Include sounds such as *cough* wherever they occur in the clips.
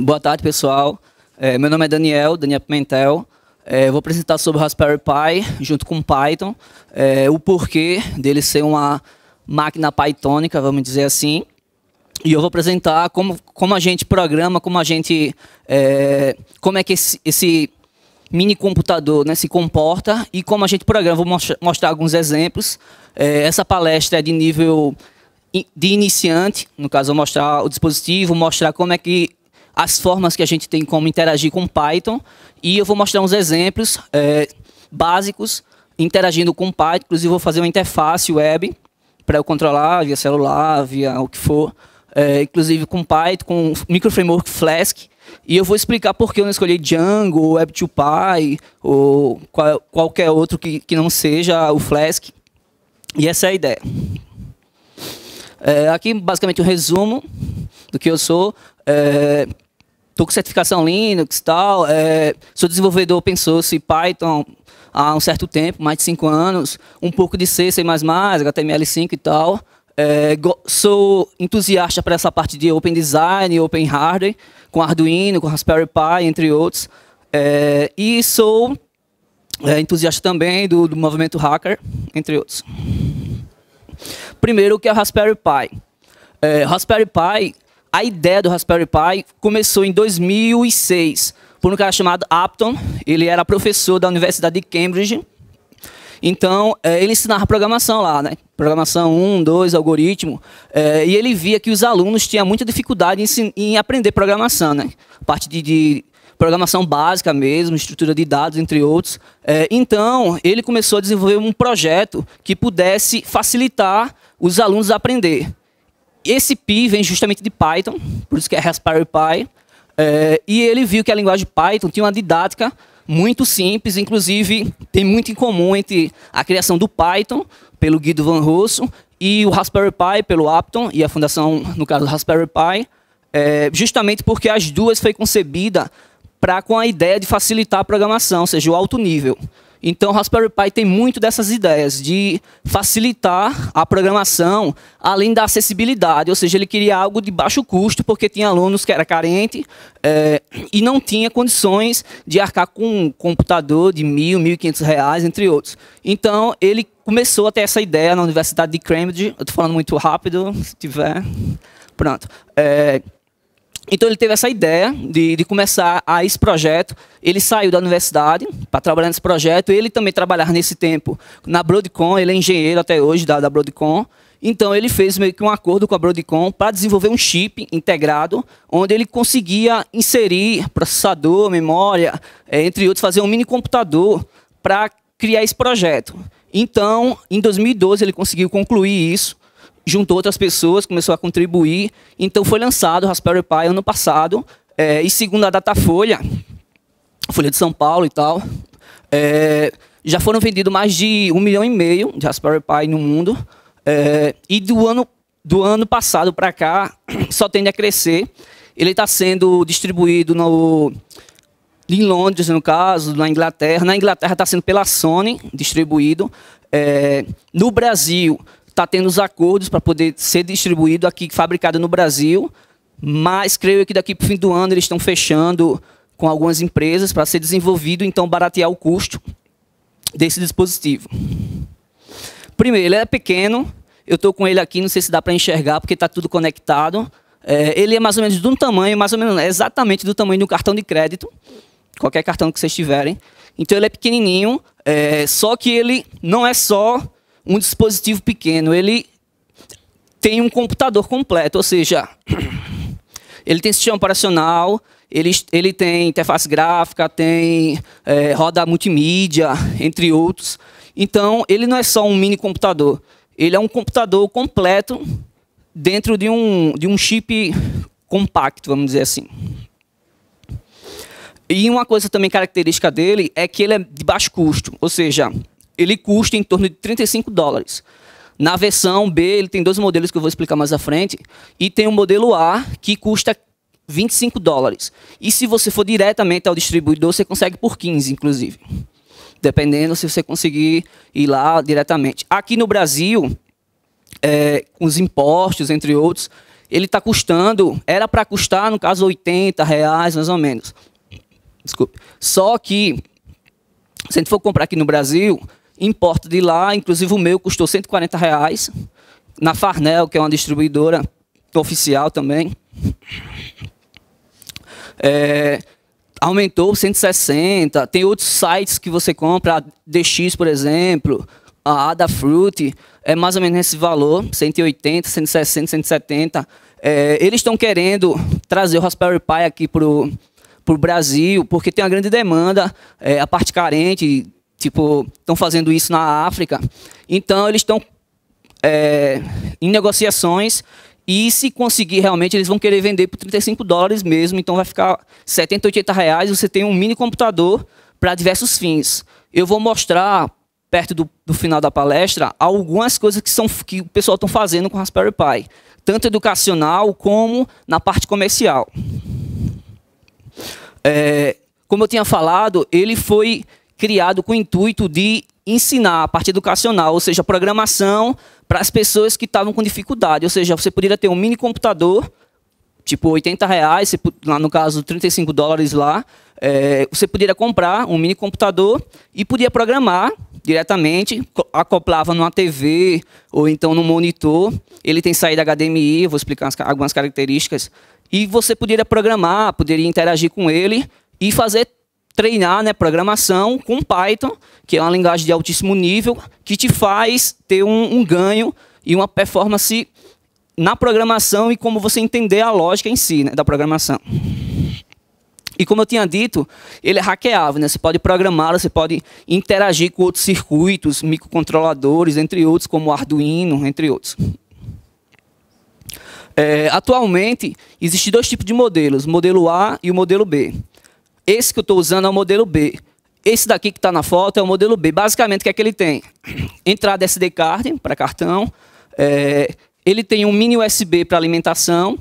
Boa tarde, pessoal. É, meu nome é Daniel, Daniel Pimentel. É, vou apresentar sobre o Raspberry Pi, junto com o Python, é, o porquê dele ser uma máquina pythonica, vamos dizer assim. E eu vou apresentar como, como a gente programa, como a gente, é, como é que esse, esse mini computador né, se comporta e como a gente programa. Vou mostrar alguns exemplos. É, essa palestra é de nível de iniciante, no caso, vou mostrar o dispositivo, mostrar como é que as formas que a gente tem como interagir com Python e eu vou mostrar uns exemplos é, básicos interagindo com Python, inclusive vou fazer uma interface web para eu controlar via celular, via o que for, é, inclusive com Python, com microframework Flask, e eu vou explicar por que eu não escolhi Django, ou Web2Py, ou qual, qualquer outro que, que não seja o Flask. E essa é a ideia. É, aqui, basicamente, um resumo do que eu sou. É, Tô com certificação Linux e tal. É, sou desenvolvedor open source e Python há um certo tempo, mais de cinco anos. Um pouco de C, C++, HTML5 e tal. É, sou entusiasta para essa parte de Open Design, Open Hardware, com Arduino, com Raspberry Pi, entre outros. É, e sou é, entusiasta também do, do, movimento hacker, entre outros. Primeiro, o que é o Raspberry Pi? É, Raspberry Pi a ideia do Raspberry Pi começou em 2006 por um cara chamado Apton. Ele era professor da Universidade de Cambridge. Então, eh, ele ensinava programação lá, né? Programação 1, 2, algoritmo. Eh, e ele via que os alunos tinham muita dificuldade em, aprender programação, né? Parte de, de programação básica mesmo, estrutura de dados, entre outros. Eh, então, ele começou a desenvolver um projeto que pudesse facilitar os alunos a aprender. Esse Pi vem justamente de Python, por isso que é Raspberry Pi. É, e ele viu que a linguagem Python tinha uma didática muito simples, inclusive tem muito em comum entre a criação do Python, pelo Guido Van Rosso, e o Raspberry Pi, pelo Apton, e a fundação, no caso, do Raspberry Pi, é, justamente porque as duas foi concebida para com a ideia de facilitar a programação, ou seja, o alto nível. Então, Raspberry Pi tem muito dessas ideias de facilitar a programação, além da acessibilidade. Ou seja, ele queria algo de baixo custo, porque tinha alunos que era carente é, e não tinha condições de arcar com um computador de mil, mil e quinhentos reais, entre outros. Então, ele começou a ter essa ideia na Universidade de Cambridge. estou falando muito rápido, se tiver... Pronto. É, então ele teve essa ideia de, de, começar a esse projeto. Ele saiu da universidade para trabalhar nesse projeto. Ele também trabalhava nesse tempo na Broadcom. Ele é engenheiro até hoje da, da Broadcom. Então ele fez meio que um acordo com a Broadcom para desenvolver um chip integrado, onde ele conseguia inserir processador, memória, eh, entre outros, fazer um mini computador para criar esse projeto. Então, em 2012 ele conseguiu concluir isso juntou outras pessoas, começou a contribuir. Então foi lançado o Raspberry Pi ano passado, é, e segundo a Datafolha, Folha de São Paulo e tal, é, já foram vendidos mais de um milhão e meio de Raspberry Pi no mundo. É, e do ano, do ano passado para cá, *clears throat* só tende a crescer. Ele está sendo distribuído no, em Londres, no caso, na Inglaterra. Na Inglaterra está sendo pela Sony distribuído. É, no Brasil, está tendo os acordos para poder ser distribuído aqui, fabricado no Brasil, mas creio que daqui para o fim do ano eles estão fechando com algumas empresas para ser desenvolvido, então baratear o custo desse dispositivo. Primeiro, ele é pequeno, eu estou com ele aqui, não sei se dá para enxergar, porque está tudo conectado. É, ele é mais ou menos de um tamanho, mais ou menos é exatamente do tamanho de um cartão de crédito, qualquer cartão que vocês tiverem. Então ele é pequenininho, é, só que ele não é só um dispositivo pequeno, ele tem um computador completo, ou seja, *clears throat* ele tem sistema operacional, ele, ele tem interface gráfica, tem é, roda multimídia, *laughs* entre outros. Então, ele não é só um mini computador, ele é um computador completo dentro de um, de um chip compacto, vamos dizer assim. E uma coisa também característica dele é que ele é de baixo custo, ou seja, ele custa em torno de 35 dólares. Na versão B, ele tem dois modelos que eu vou explicar mais à frente. E tem o um modelo A, que custa 25 dólares. E se você for diretamente ao distribuidor, você consegue por 15, inclusive. Dependendo se você conseguir ir lá diretamente. Aqui no Brasil, é, com os impostos, entre outros, ele está custando, era para custar, no caso, 80 reais, mais ou menos. Desculpe. Só que, se a gente for comprar aqui no Brasil, importa de lá, inclusive o meu custou 140 reais, na Farnel, que é uma distribuidora oficial também. É, aumentou 160, tem outros sites que você compra, a DX, por exemplo, a Adafruit, é mais ou menos nesse valor, 180, 160, 170. É, eles estão querendo trazer o Raspberry Pi aqui para o Brasil, porque tem uma grande demanda, é, a parte carente Tipo, estão fazendo isso na África. Então, eles estão é, em negociações e se conseguir realmente, eles vão querer vender por 35 dólares mesmo. Então vai ficar 70, 80 reais. Você tem um mini computador para diversos fins. Eu vou mostrar, perto do, do, final da palestra, algumas coisas que, são, que o pessoal está fazendo com o Raspberry Pi. Tanto educacional como na parte comercial. É, como eu tinha falado, ele foi criado com o intuito de ensinar a parte educacional, ou seja, programação para as pessoas que estavam com dificuldade. Ou seja, você poderia ter um mini computador, tipo 80 reais, lá no caso 35 dólares lá, é, você poderia comprar um mini computador e podia programar diretamente, acoplava numa TV ou então no monitor. Ele tem saída HDMI, vou explicar algumas características. E você poderia programar, poderia interagir com ele e fazer treinar né, programação com Python, que é uma linguagem de altíssimo nível, que te faz ter um, um ganho e uma performance na programação e como você entender a lógica em si né, da programação. E como eu tinha dito, ele é hackeável, né? Você pode programá-lo, você pode interagir com outros circuitos, microcontroladores, entre outros, como Arduino, entre outros. É, atualmente, existem dois tipos de modelos, o modelo A e o modelo B. Esse que eu estou usando é o modelo B. Esse daqui que está na foto é o modelo B. Basicamente, o que é que ele tem? *clears throat* Entrada SD card para cartão. É, ele tem um mini USB para alimentação.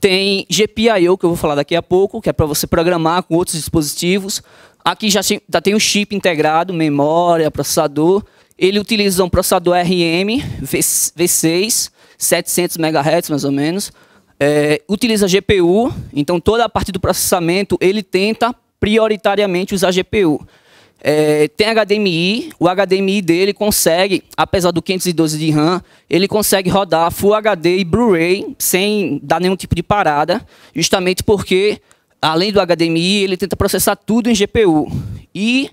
Tem GPIO, que eu vou falar daqui a pouco, que é para você programar com outros dispositivos. Aqui já tem, já tem um chip integrado, memória, processador. Ele utiliza um processador RM V6, 700 MHz mais ou menos. É, utiliza GPU, então toda a parte do processamento ele tenta prioritariamente usar GPU. É, tem HDMI, o HDMI dele consegue, apesar do 512 de RAM, ele consegue rodar Full HD e Blu-ray sem dar nenhum tipo de parada, justamente porque, além do HDMI, ele tenta processar tudo em GPU. E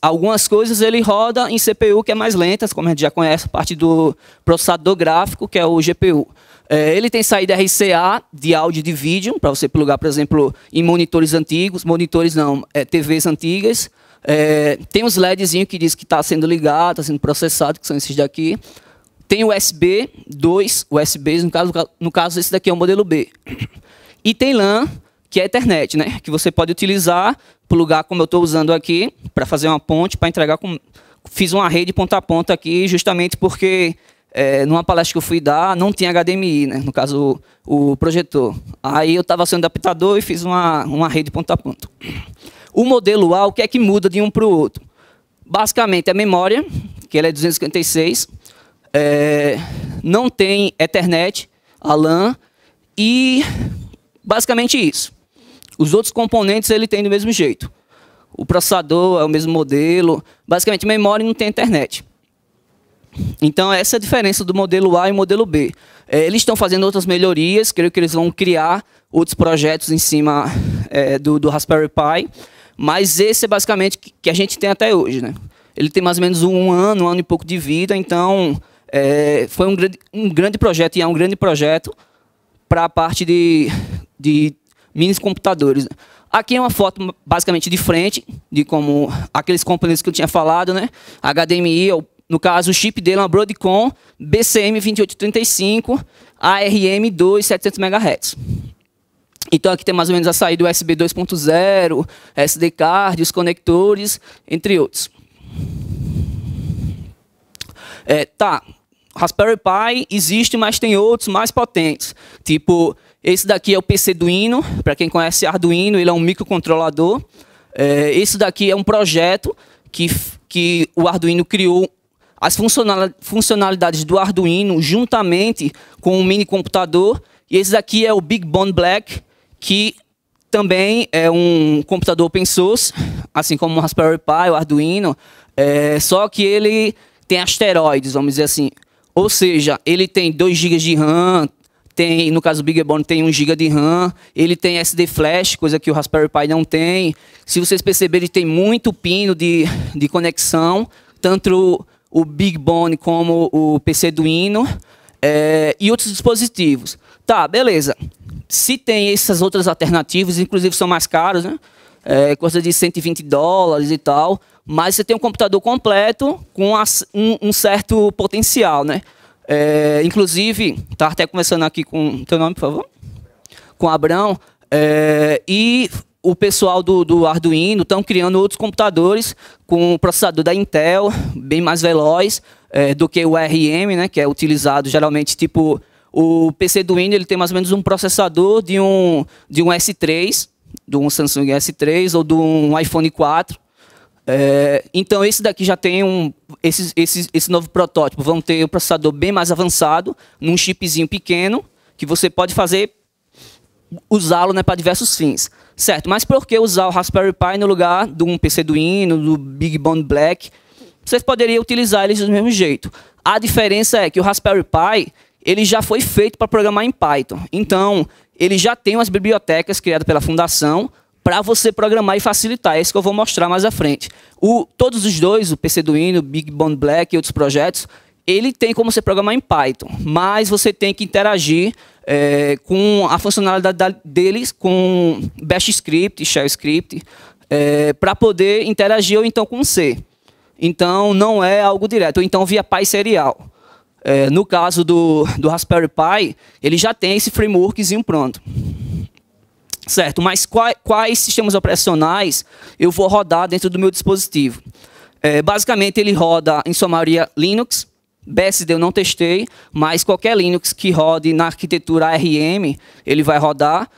algumas coisas ele roda em CPU que é mais lentas, como a gente já conhece, a parte do processador gráfico, que é o GPU. É, ele tem saída RCA de áudio e de vídeo, para você plugar, por exemplo, em monitores antigos, monitores não, é, TVs antigas. É, tem uns LEDzinho que diz que está sendo ligado, está sendo processado, que são esses daqui. Tem USB, dois USBs, no caso, no caso esse daqui é o modelo B. E tem LAN, que é a internet, né? que você pode utilizar, plugar como eu estou usando aqui, para fazer uma ponte, para entregar com... Fiz uma rede ponta a ponta aqui, justamente porque é, numa palestra que eu fui dar, não tinha HDMI, né? no caso, o, o projetor. Aí eu estava sendo adaptador e fiz uma, uma rede ponto a ponto O modelo A, o que é que muda de um para o outro? Basicamente, a memória, que ela é 256, é, não tem Ethernet, a LAN, e basicamente isso. Os outros componentes ele tem do mesmo jeito. O processador é o mesmo modelo, basicamente memória não tem internet. Então, essa é a diferença do modelo A e modelo B. É, eles estão fazendo outras melhorias, creio que eles vão criar outros projetos em cima é, do, do, Raspberry Pi, mas esse é basicamente que a gente tem até hoje. Né? Ele tem mais ou menos um ano, um ano e pouco de vida, então é, foi um grande, um grande projeto e é um grande projeto para a parte de, de mini computadores. Aqui é uma foto basicamente de frente, de como aqueles componentes que eu tinha falado, né? HDMI é o no caso, o chip dele é uma Broadcom BCM2835 ARM2 700 MHz. Então aqui tem mais ou menos a saída USB 2.0, SD card, os conectores, entre outros. É, tá, Raspberry Pi existe, mas tem outros mais potentes. Tipo, esse daqui é o PC Duino, Para quem conhece Arduino, ele é um microcontrolador. É, esse daqui é um projeto que, que o Arduino criou as funcionalidades do Arduino juntamente com o mini computador. E esse daqui é o Big Bone Black, que também é um computador open source, assim como o Raspberry Pi, o Arduino, é, só que ele tem asteroides, vamos dizer assim. Ou seja, ele tem 2 GB de RAM, tem, no caso do Big Bone tem 1 GB de RAM, ele tem SD flash, coisa que o Raspberry Pi não tem. Se vocês perceberem, ele tem muito pino de, de conexão, tanto o Big Bone como o PC Duino é, eh, e outros dispositivos. Tá, beleza. Se tem essas outras alternativas, inclusive são mais caros, né? É, coisa de 120 dólares e tal, mas você tem um computador completo com um, um, certo potencial, né? É, inclusive, tá até começando aqui com teu nome, por favor, com Abrão, é, e o pessoal do, do Arduino estão criando outros computadores com o processador da Intel, bem mais veloz é, do que o RM, né, que é utilizado geralmente tipo o PC do Windows ele tem mais ou menos um processador de um de um S3, de um Samsung S3 ou de um iPhone 4. É, então esse daqui já tem um esse, esse, esse novo protótipo vão ter um processador bem mais avançado num chipzinho pequeno que você pode fazer usá-lo né, para diversos fins. Certo, mas por que usar o Raspberry Pi no lugar de um PC Duino, do Big Bang Black? Vocês poderiam utilizar eles do mesmo jeito. A diferença é que o Raspberry Pi ele já foi feito para programar em Python. Então, ele já tem umas bibliotecas criadas pela fundação para você programar e facilitar. É isso que eu vou mostrar mais à frente. O, todos os dois, o PC Duino, Big Bang Black e outros projetos, ele tem como você programar em Python, mas você tem que interagir é, com a funcionalidade deles, com Bash Script, Shell Script, é, eh, para poder interagir ou então com C. Então, não é algo direto. Ou então, via PySerial. Serial. É, no caso do, do Raspberry Pi, ele já tem esse frameworkzinho pronto. Certo, mas quais, quais sistemas operacionais eu vou rodar dentro do meu dispositivo? É, basicamente, ele roda, em sua maioria, Linux, BSD eu não testei, mas qualquer Linux que rode na arquitetura ARM, ele vai rodar.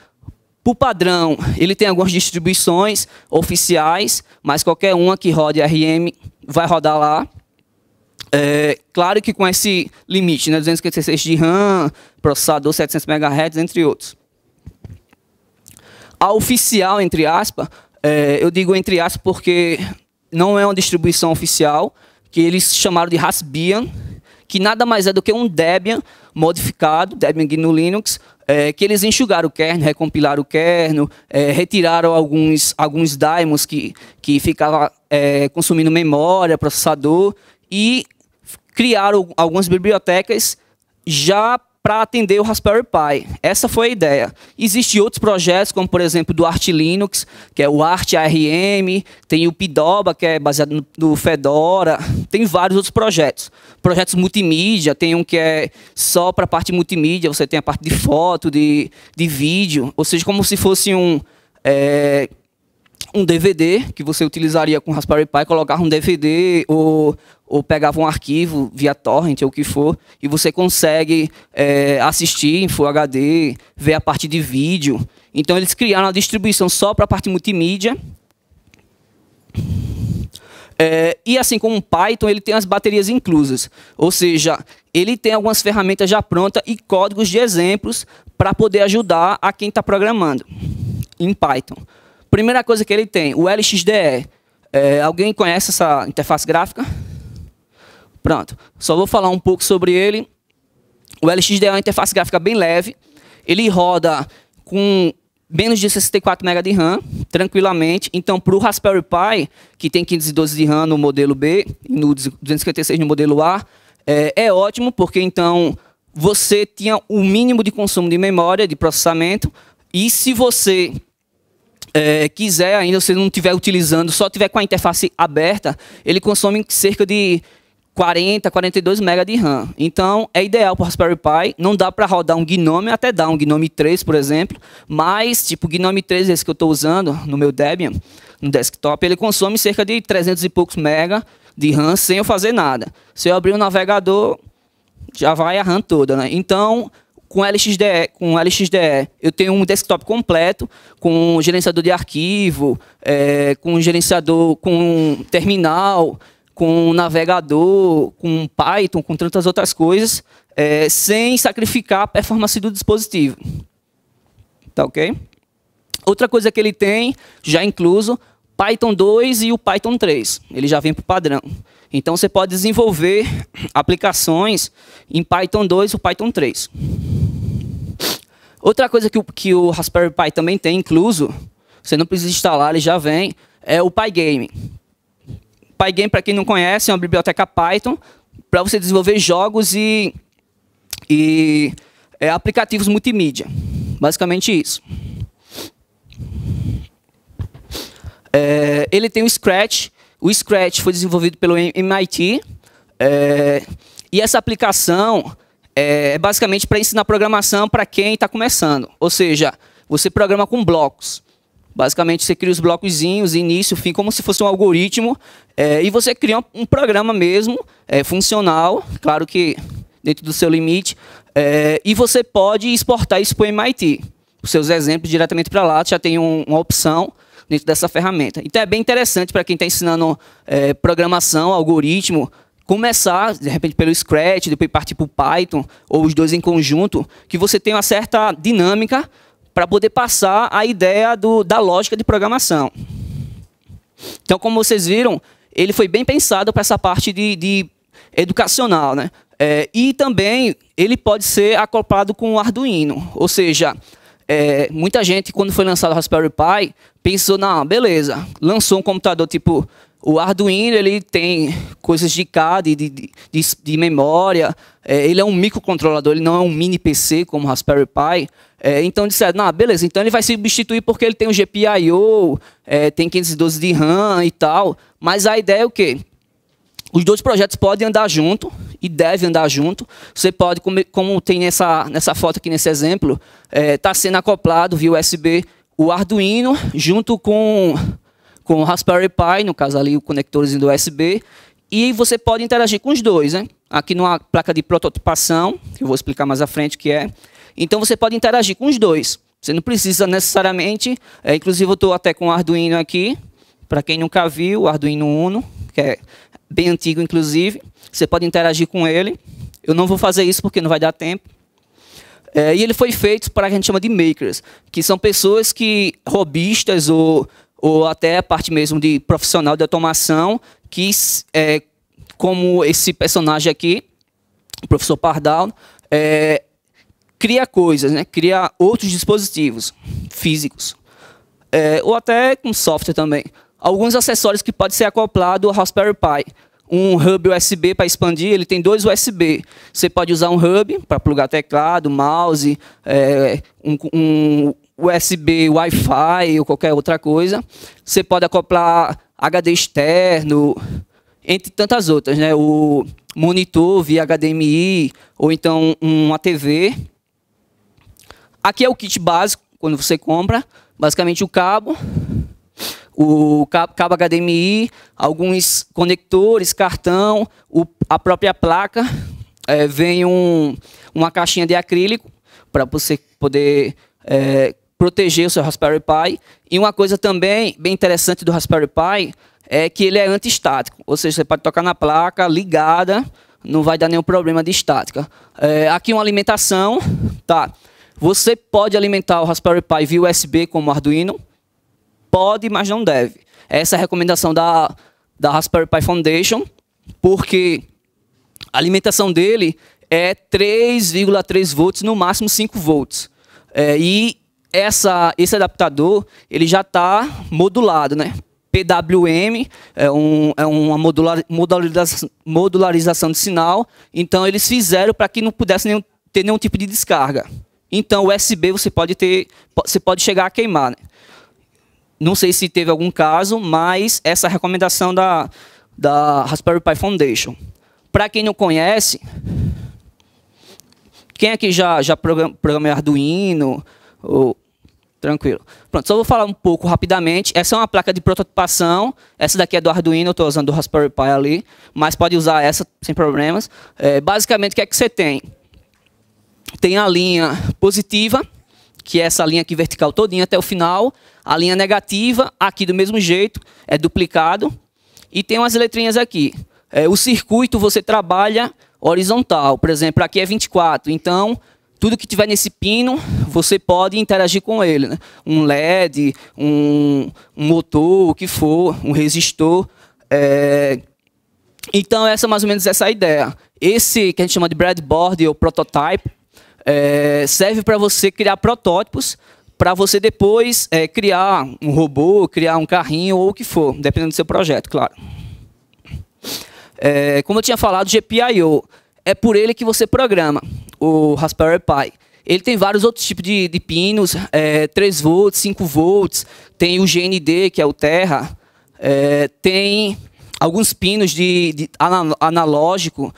Por padrão, ele tem algumas distribuições oficiais, mas qualquer uma que rode ARM vai rodar lá. É, claro que com esse limite, né, 256 de RAM, processador 700 MHz, entre outros. A oficial, entre aspas, é, eu digo entre aspas porque não é uma distribuição oficial, que eles chamaram de Raspbian, que nada mais é do que um Debian modificado, Debian GNU Linux, é, que eles enxugaram o kernel, recompilaram o kernel, é, retiraram alguns, alguns daimons que, que ficavam é, consumindo memória, processador, e criaram algumas bibliotecas já para atender o Raspberry Pi. Essa foi a ideia. Existem outros projetos, como por exemplo do Art Linux, que é o Art ARM, tem o Pidoba, que é baseado no Fedora, tem vários outros projetos projetos multimídia, tem um que é só para a parte multimídia, você tem a parte de foto, de, de vídeo, ou seja, como se fosse um, é, um DVD que você utilizaria com Raspberry Pi, colocava um DVD ou, ou pegava um arquivo via torrent ou o que for, e você consegue é, assistir em Full HD, ver a parte de vídeo. Então eles criaram a distribuição só para a parte multimídia. É, e assim como o Python, ele tem as baterias inclusas, ou seja, ele tem algumas ferramentas já prontas e códigos de exemplos para poder ajudar a quem está programando em Python. Primeira coisa que ele tem, o LXDE. É, alguém conhece essa interface gráfica? Pronto, só vou falar um pouco sobre ele. O LXDE é uma interface gráfica bem leve, ele roda com menos de 64 MB de RAM, tranquilamente. Então, para o Raspberry Pi, que tem 512 de RAM no modelo B e 256 no modelo A, é, é, ótimo, porque então você tinha o mínimo de consumo de memória, de processamento, e se você é, quiser ainda, se não estiver utilizando, só tiver com a interface aberta, ele consome cerca de 40, 42 MB de RAM. Então, é ideal para o Raspberry Pi. Não dá para rodar um Gnome, até dá um Gnome 3, por exemplo. Mas, tipo, o Gnome 3, esse que eu estou usando no meu Debian, no desktop, ele consome cerca de 300 e poucos MB de RAM sem eu fazer nada. Se eu abrir o um navegador, já vai a RAM toda, né? Então, com LXDE, com LXDE, eu tenho um desktop completo, com gerenciador de arquivo, é, com gerenciador, com terminal, com navegador, com Python, com tantas outras coisas, é, sem sacrificar a performance do dispositivo. Tá ok? Outra coisa que ele tem, já incluso, Python 2 e o Python 3. Ele já vem para o padrão. Então você pode desenvolver aplicações em Python 2 ou Python 3. Outra coisa que o, que o Raspberry Pi também tem incluso, você não precisa instalar, ele já vem, é o Pygame. Pygame, para quem não conhece, é uma biblioteca Python para você desenvolver jogos e, e é, aplicativos multimídia. Basicamente isso. É, ele tem o Scratch. O Scratch foi desenvolvido pelo MIT. É, e essa aplicação é, é basicamente para ensinar programação para quem está começando. Ou seja, você programa com blocos. Basicamente, você cria os blocozinhos, início, fim, como se fosse um algoritmo, é, e você cria um, programa mesmo, é, funcional, claro que dentro do seu limite, é, e você pode exportar isso para o MIT. Os seus exemplos diretamente para lá, já tem um, uma opção dentro dessa ferramenta. Então é bem interessante para quem está ensinando programação, algoritmo, começar, de repente, pelo Scratch, depois partir para o Python, ou os dois em conjunto, que você tem uma certa dinâmica para poder passar a ideia do, da lógica de programação. Então, como vocês viram, ele foi bem pensado para essa parte de, de educacional, né? É, e também ele pode ser acoplado com o Arduino, ou seja, é, muita gente quando foi lançado o Raspberry Pi pensou na beleza, lançou um computador tipo o Arduino ele tem coisas de CAD, de, de, de, de memória. É, ele é um microcontrolador, ele não é um mini PC como o Raspberry Pi. É, então disseram, ah, beleza, então ele vai substituir porque ele tem o um GPIO, é, tem 512 de RAM e tal. Mas a ideia é o quê? Os dois projetos podem andar junto e devem andar junto. Você pode, como, tem nessa, nessa foto aqui nesse exemplo, está é, sendo acoplado via USB o Arduino junto com com o Raspberry Pi, no caso ali, o conectores do USB, e você pode interagir com os dois, né? Aqui numa placa de prototipação, que eu vou explicar mais à frente o que é. Então você pode interagir com os dois. Você não precisa necessariamente, é, inclusive eu estou até com o Arduino aqui, para quem nunca viu, o Arduino Uno, que é bem antigo inclusive, você pode interagir com ele. Eu não vou fazer isso porque não vai dar tempo. É, e ele foi feito para a gente chama de makers, que são pessoas que, robistas ou ou até a parte mesmo de profissional de automação, que é, como esse personagem aqui, o professor Pardal, é, cria coisas, né? cria outros dispositivos físicos, é, ou até com software também. Alguns acessórios que pode ser acoplado ao Raspberry Pi. Um hub USB para expandir, ele tem dois USB. Você pode usar um hub para plugar teclado, mouse, é, um, um USB, Wi-Fi ou qualquer outra coisa. Você pode acoplar HD externo, entre tantas outras, né? O monitor via HDMI ou então uma TV. Aqui é o kit básico quando você compra, basicamente o cabo, o cabo HDMI, alguns conectores, cartão, o, a própria placa, é, vem um, uma caixinha de acrílico para você poder é, proteger o seu Raspberry Pi. E uma coisa também bem interessante do Raspberry Pi é que ele é antiestático, ou seja, você pode tocar na placa ligada, não vai dar nenhum problema de estática. É, aqui uma alimentação, tá? Você pode alimentar o Raspberry Pi via USB como Arduino? Pode, mas não deve. Essa é a recomendação da, da Raspberry Pi Foundation, porque a alimentação dele é 3,3 volts, no máximo 5 volts. É, e essa, esse adaptador ele já está modulado, né? PWM é, um, é uma modular, modularização, modularização de sinal, então eles fizeram para que não pudesse nenhum, ter nenhum tipo de descarga. Então USB você pode ter, você pode chegar a queimar. Né? Não sei se teve algum caso, mas essa é a recomendação da, da Raspberry Pi Foundation. Para quem não conhece, quem aqui é já, já programou Arduino, Oh, tranquilo. Pronto, só vou falar um pouco rapidamente. Essa é uma placa de prototipação. Essa daqui é do Arduino, eu estou usando o Raspberry Pi ali. Mas pode usar essa sem problemas. É, basicamente, o que é que você tem? Tem a linha positiva, que é essa linha aqui vertical todinha até o final. A linha negativa, aqui do mesmo jeito, é duplicado. E tem umas letrinhas aqui. É, o circuito você trabalha horizontal. Por exemplo, aqui é 24. Então, tudo que tiver nesse pino, você pode interagir com ele. Né? Um LED, um, um, motor, o que for, um resistor. É... Então, essa é mais ou menos essa a ideia. Esse que a gente chama de breadboard ou prototype é, serve para você criar protótipos para você depois é, criar um robô, criar um carrinho ou o que for, dependendo do seu projeto, claro. É, como eu tinha falado, GPIO é por ele que você programa o Raspberry Pi. Ele tem vários outros tipos de, de pinos, é, 3 volts, 5 volts, tem o GND, que é o Terra, é, tem alguns pinos de, de analógico,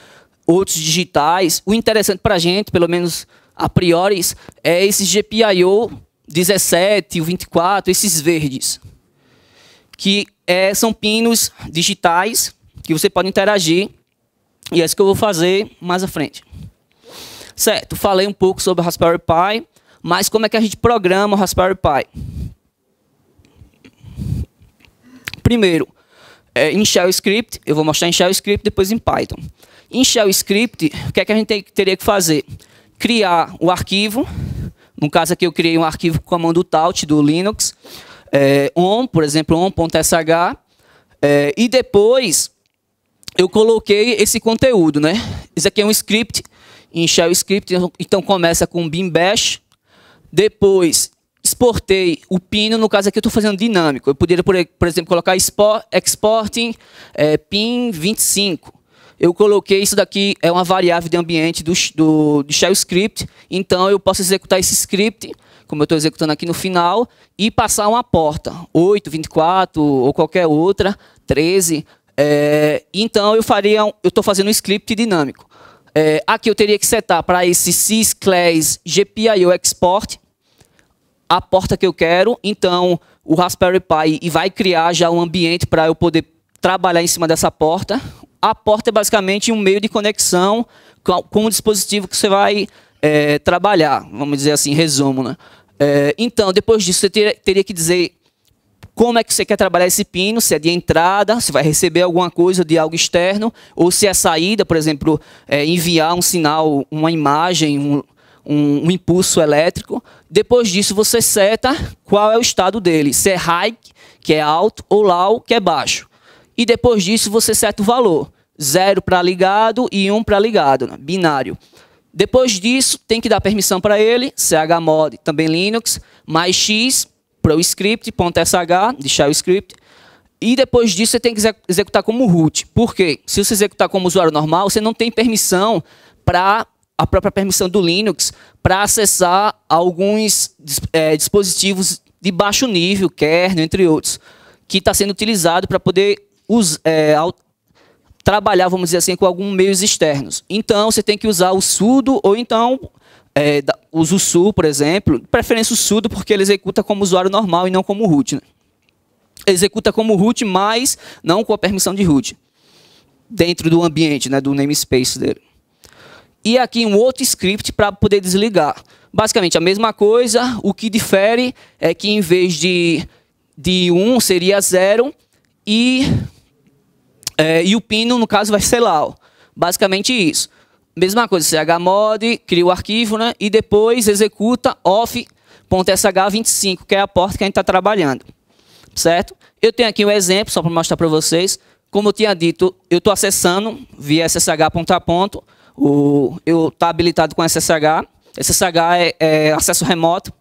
outros digitais. O interessante para a gente, pelo menos a priori, é esses GPIO 17, o 24, esses verdes, que é, são pinos digitais que você pode interagir e é isso que eu vou fazer mais à frente. Certo, falei um pouco sobre o Raspberry Pi, mas como é que a gente programa o Raspberry Pi? Primeiro, é, em Shell Script, eu vou mostrar em Shell Script, depois em Python. Em Shell Script, o que, é que a gente teria que fazer? Criar o arquivo, no caso aqui eu criei um arquivo com o comando taut do Linux, é, on, por exemplo, on.sh, é, e depois eu coloquei esse conteúdo, né? Isso aqui é um script, em shell script, então começa com bin bash, depois exportei o pino, no caso aqui eu estou fazendo dinâmico. Eu poderia, por exemplo, colocar export, exporting é, pin 25. Eu coloquei isso daqui, é uma variável de ambiente do, do, do shell script, então eu posso executar esse script, como eu estou executando aqui no final, e passar uma porta, 8, 24 ou qualquer outra, 13, é, então eu faria, eu estou fazendo um script dinâmico. É, aqui eu teria que setar para esse sysclass GPIO export a porta que eu quero. Então o Raspberry Pi e vai criar já um ambiente para eu poder trabalhar em cima dessa porta. A porta é basicamente um meio de conexão com o dispositivo que você vai é, trabalhar, vamos dizer assim, resumo. Né? É, então, depois disso, você ter, teria que dizer como é que você quer trabalhar esse pino, se é de entrada, se vai receber alguma coisa de algo externo, ou se é saída, por exemplo, é, enviar um sinal, uma imagem, um, um, um, impulso elétrico. Depois disso, você seta qual é o estado dele, se é high, que é alto, ou low, que é baixo. E depois disso, você seta o valor, 0 para ligado e 1 um para ligado, né? binário. Depois disso, tem que dar permissão para ele, chmod, também Linux, mais x, para o script.sh, de script, e depois disso você tem que executar como root. Por quê? Se você executar como usuário normal, você não tem permissão para a própria permissão do Linux para acessar alguns é, dispositivos de baixo nível, kernel, entre outros, que está sendo utilizado para poder é, trabalhar, vamos dizer assim, com alguns meios externos. Então, você tem que usar o sudo ou então é, da, usa o sul, por exemplo, preferência o sudo porque ele executa como usuário normal e não como root. Né? Executa como root, mas não com a permissão de root dentro do ambiente, né, do namespace dele. E aqui um outro script para poder desligar. Basicamente a mesma coisa, o que difere é que em vez de, de 1 um, seria 0 e, é, e o pino, no caso, vai ser lá. Basicamente isso mesma coisa, chmod, cria o arquivo, né? E depois executa off.sh25, que é a porta que a gente está trabalhando. Certo? Eu tenho aqui um exemplo, só para mostrar para vocês. Como eu tinha dito, eu estou acessando via SSH ponto a ponto. O, eu estou tá habilitado com SSH. SSH é, é acesso remoto.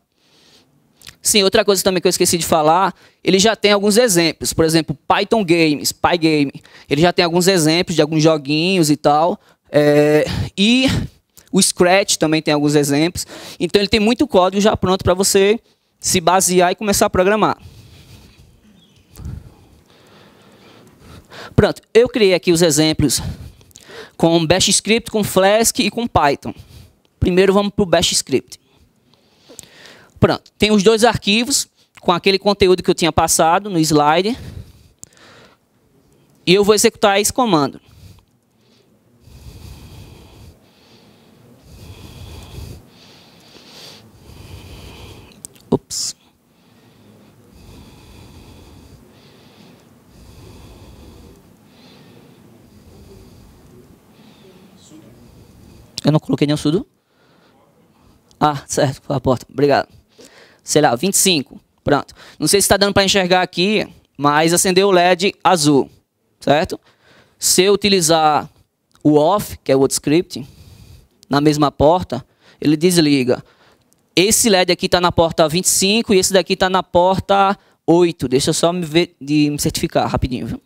Sim, outra coisa também que eu esqueci de falar, ele já tem alguns exemplos. Por exemplo, Python Games, Pygame. Ele já tem alguns exemplos de alguns joguinhos e tal, é, e o Scratch também tem alguns exemplos. Então ele tem muito código já pronto para você se basear e começar a programar. Pronto, eu criei aqui os exemplos com Bash Script, com Flask e com Python. Primeiro vamos para o Bash Script. Pronto, tem os dois arquivos com aquele conteúdo que eu tinha passado no slide. E eu vou executar esse comando. Ups. Eu não coloquei nenhum sudo. Ah, certo, a porta. Obrigado. Sei lá, 25. Pronto. Não sei se está dando para enxergar aqui, mas acendeu o LED azul, certo? Se eu utilizar o off, que é o outro script, na mesma porta, ele desliga. Esse LED aqui está na porta 25 e esse daqui está na porta 8. Deixa eu só me, ver, de, me certificar rapidinho. Viu?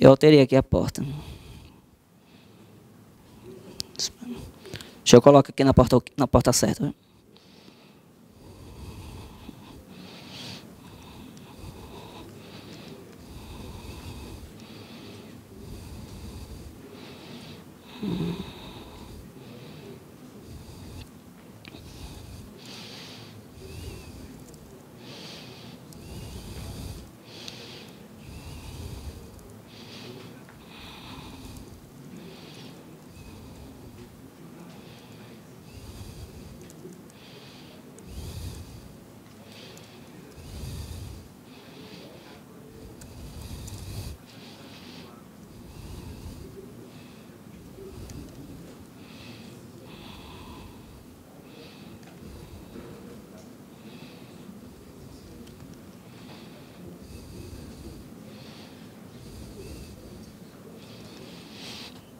Eu alterei aqui a porta. Deixa eu colocar aqui na porta, na porta certa. Viu?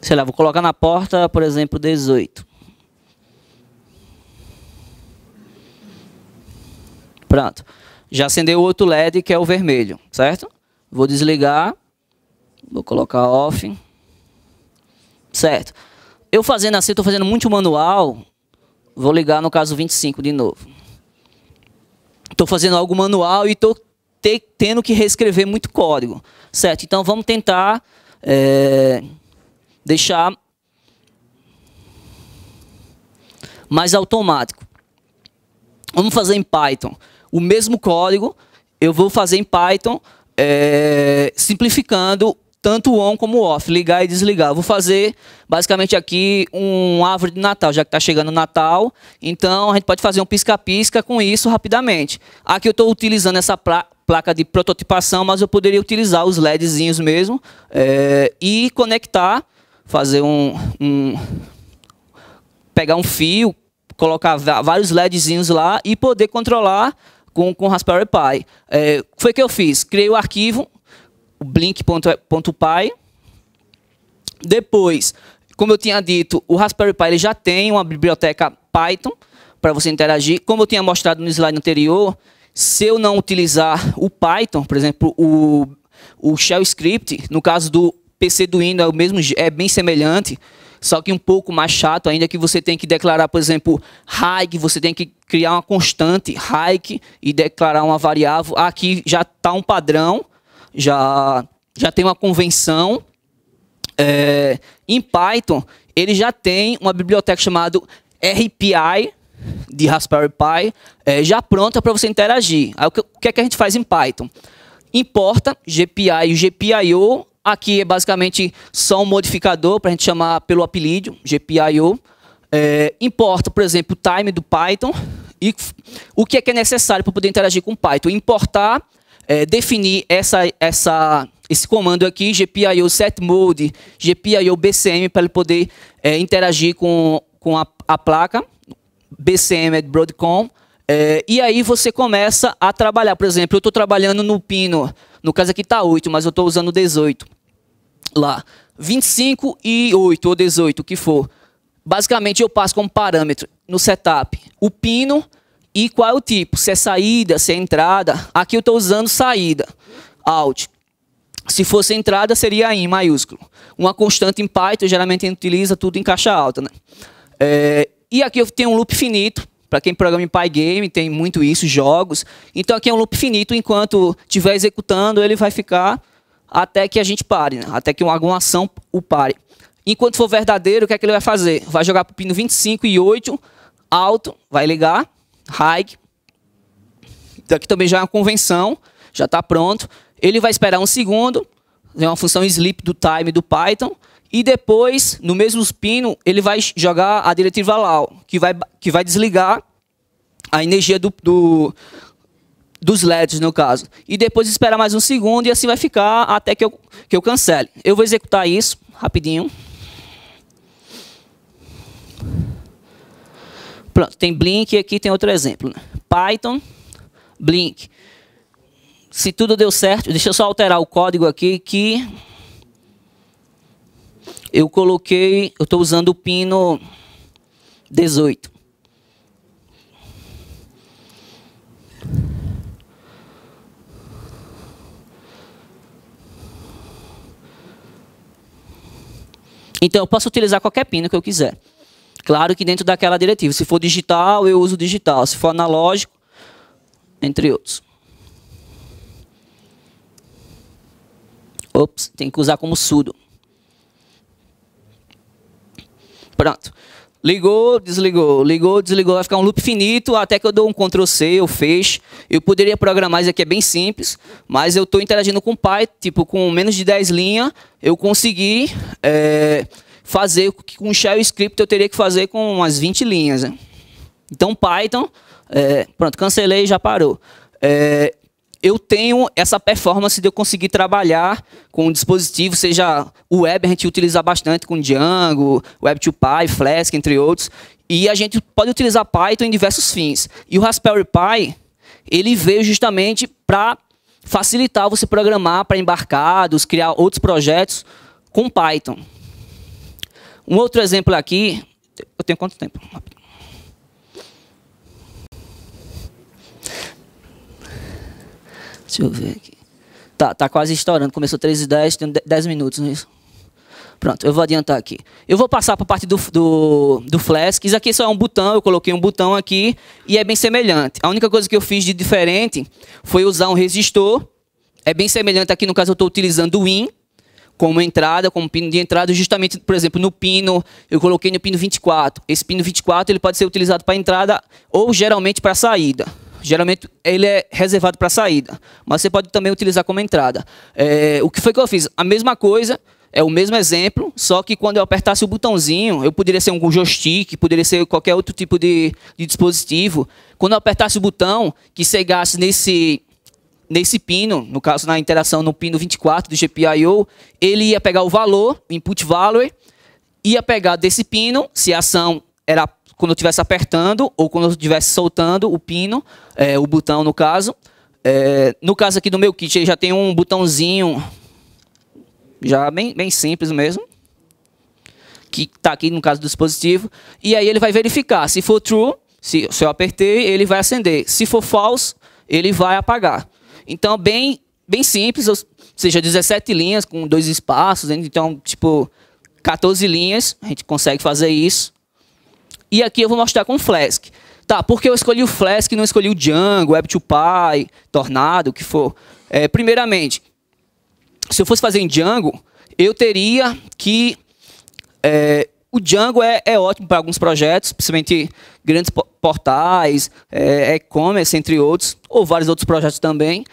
sei lá, vou colocar na porta, por exemplo, 18. Pronto. Já acendeu outro LED que é o vermelho, certo? Vou desligar. Vou colocar off. Certo. Eu fazendo assim, estou fazendo muito manual. Vou ligar no caso 25 de novo. Estou fazendo algo manual e estou te, tendo que reescrever muito código. Certo? Então vamos tentar. É deixar mais automático. Vamos fazer em Python. O mesmo código eu vou fazer em Python, é, simplificando tanto o on como o off, ligar e desligar. Eu vou fazer basicamente aqui um árvore de Natal, já que está chegando o Natal. Então a gente pode fazer um pisca-pisca com isso rapidamente. Aqui eu estou utilizando essa placa de prototipação, mas eu poderia utilizar os LEDzinhos mesmo é, e conectar fazer um, um pegar um fio, colocar vários LEDzinhos lá e poder controlar com, com Raspberry Pi. É, foi que eu fiz? Criei o arquivo, o blink.py. Depois, como eu tinha dito, o Raspberry Pi ele já tem uma biblioteca Python para você interagir. Como eu tinha mostrado no slide anterior, se eu não utilizar o Python, por exemplo, o, o shell script, no caso do PC Duino é o mesmo, é bem semelhante, só que um pouco mais chato ainda que você tem que declarar, por exemplo, hike, você tem que criar uma constante hike e declarar uma variável. Aqui já está um padrão, já já tem uma convenção. É, em Python, ele já tem uma biblioteca chamada RPI, de Raspberry Pi é, já pronta para você interagir. Aí, o, que, o, que, é que a gente faz em Python? Importa GPI e o GPIO Aqui é basicamente só um modificador para a gente chamar pelo apelido, GPIO. É, importa, por exemplo, o time do Python e o que é que é necessário para poder interagir com o Python. Importar, é, definir essa, essa, esse comando aqui, GPIO setMode, GPIO BCM, para ele poder é, interagir com, com a, a placa, BCM é Broadcom. É, e aí você começa a trabalhar. Por exemplo, eu estou trabalhando no pino no caso aqui está 8, mas eu estou usando 18. Lá, 25 e 8, ou 18, o que for. Basicamente, eu passo como parâmetro no setup o pino e qual é o tipo. Se é saída, se é entrada. Aqui eu estou usando saída, out. Se fosse entrada, seria em maiúsculo. Uma constante em Python, geralmente a gente utiliza tudo em caixa alta. Né? É, e aqui eu tenho um loop finito, para quem programa em Pygame, tem muito isso, jogos. Então aqui é um loop finito, enquanto estiver executando, ele vai ficar até que a gente pare, né? até que alguma ação o pare. Enquanto for verdadeiro, o que é que ele vai fazer? Vai jogar para o pino 25 e 8, alto, vai ligar, high. Então aqui também já é uma convenção, já está pronto. Ele vai esperar um segundo, é uma função sleep do time do Python. E depois, no mesmo pino, ele vai jogar a diretiva LAL, que vai, que vai desligar a energia do, do, dos LEDs, no caso. E depois esperar mais um segundo e assim vai ficar até que eu, que eu cancele. Eu vou executar isso rapidinho. Pronto, tem Blink e aqui tem outro exemplo. Né? Python, Blink. Se tudo deu certo, deixa eu só alterar o código aqui que eu coloquei, eu estou usando o pino 18. Então, eu posso utilizar qualquer pino que eu quiser. Claro que dentro daquela diretiva. Se for digital, eu uso digital. Se for analógico, entre outros. Ops, tem que usar como sudo. Pronto. Ligou, desligou, ligou, desligou, vai ficar um loop finito até que eu dou um Ctrl C, eu fecho. Eu poderia programar isso aqui, é bem simples, mas eu estou interagindo com o Python, tipo, com menos de 10 linhas, eu consegui é, fazer o que com shell script eu teria que fazer com umas 20 linhas. Né? Então Python, é, pronto, cancelei e já parou. É, eu tenho essa performance de eu conseguir trabalhar com um dispositivo, seja o web, a gente utiliza bastante com Django, Web2Py, Flask, entre outros. E a gente pode utilizar Python em diversos fins. E o Raspberry Pi, ele veio justamente para facilitar você programar para embarcados, criar outros projetos com Python. Um outro exemplo aqui... Eu tenho quanto tempo? Rápido. Deixa eu ver aqui. Tá, tá quase estourando. Começou 13 e 10, tem 10 minutos nisso. É Pronto, eu vou adiantar aqui. Eu vou passar para a parte do, do, do Flask. Isso aqui só é um botão, eu coloquei um botão aqui e é bem semelhante. A única coisa que eu fiz de diferente foi usar um resistor. É bem semelhante aqui, no caso eu estou utilizando o IN como entrada, como pino de entrada, justamente, por exemplo, no pino, eu coloquei no pino 24. Esse pino 24 ele pode ser utilizado para entrada ou geralmente para saída. Geralmente ele é reservado para saída, mas você pode também utilizar como entrada. É, o que foi que eu fiz? A mesma coisa, é o mesmo exemplo, só que quando eu apertasse o botãozinho, eu poderia ser um joystick, poderia ser qualquer outro tipo de, de dispositivo. Quando eu apertasse o botão, que chegasse nesse nesse pino, no caso na interação no pino 24 do GPIO, ele ia pegar o valor, o input value, ia pegar desse pino, se a ação era quando eu estivesse apertando ou quando eu estivesse soltando o pino, é, o botão no caso. É, no caso aqui do meu kit, ele já tem um botãozinho já bem, bem simples mesmo. Que está aqui no caso do dispositivo. E aí ele vai verificar. Se for true, se, se eu apertei, ele vai acender. Se for false, ele vai apagar. Então, bem, bem simples. Ou seja, 17 linhas com dois espaços. Então, tipo, 14 linhas. A gente consegue fazer isso. E aqui eu vou mostrar com Flask. Tá, porque eu escolhi o Flask e não escolhi o Django, Web2Py, Tornado, o que for? É, primeiramente, se eu fosse fazer em Django, eu teria que... É, o Django é, é ótimo para alguns projetos, principalmente grandes portais, é, e-commerce, entre outros, ou vários outros projetos também.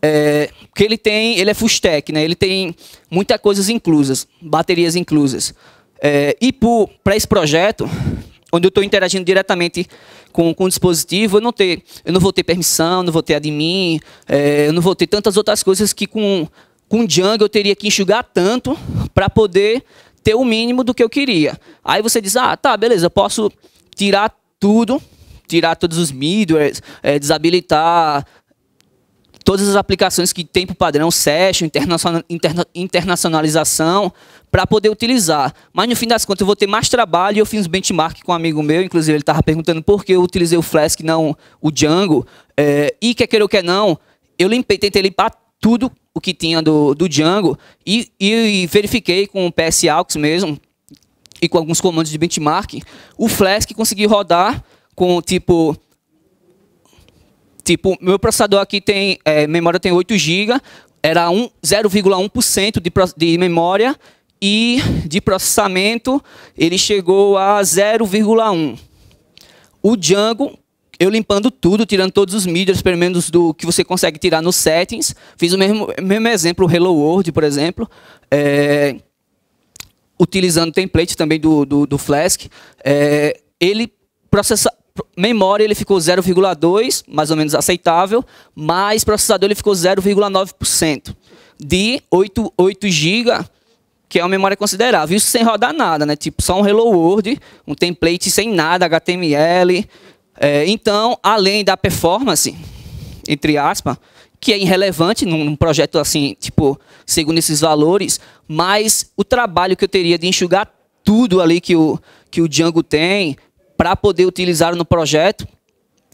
É, porque ele tem, ele é full stack, né? Ele tem muitas coisas inclusas, baterias inclusas. É, e para esse projeto, onde eu estou interagindo diretamente com, com o dispositivo, eu não, ter, eu não vou ter permissão, não vou ter admin, é, eu não vou ter tantas outras coisas que com, com Django eu teria que enxugar tanto para poder ter o mínimo do que eu queria. Aí você diz, ah, tá, beleza, posso tirar tudo, tirar todos os middlewares, é, desabilitar todas as aplicações que tem para padrão session, internacional, interna, internacionalização, para poder utilizar. Mas no fim das contas eu vou ter mais trabalho e eu fiz um benchmark com um amigo meu, inclusive ele estava perguntando por que eu utilizei o Flask, não o Django. É, e quer queira ou quer não, eu limpei, tentei limpar tudo o que tinha do, do Django e, e, e verifiquei com o PS Aux mesmo e com alguns comandos de benchmark, o Flask conseguiu rodar com tipo Tipo, meu processador aqui tem, é, memória tem 8 GB, era 0,1% de, de memória e de processamento ele chegou a 0,1. O Django, eu limpando tudo, tirando todos os mídias, pelo menos do que você consegue tirar nos settings. Fiz o mesmo, mesmo exemplo, o Hello World, por exemplo. É, utilizando template também do, do, do Flask. É, ele processa, memória ele ficou 0,2, mais ou menos aceitável, mas processador ele ficou 0,9% de 8, 8 GB, que é uma memória considerável. Isso sem rodar nada, né? Tipo, só um Hello World, um template sem nada, HTML. É, então, além da performance, entre aspas, que é irrelevante num projeto assim, tipo, segundo esses valores, mas o trabalho que eu teria de enxugar tudo ali que o, que o Django tem, para poder utilizar no projeto,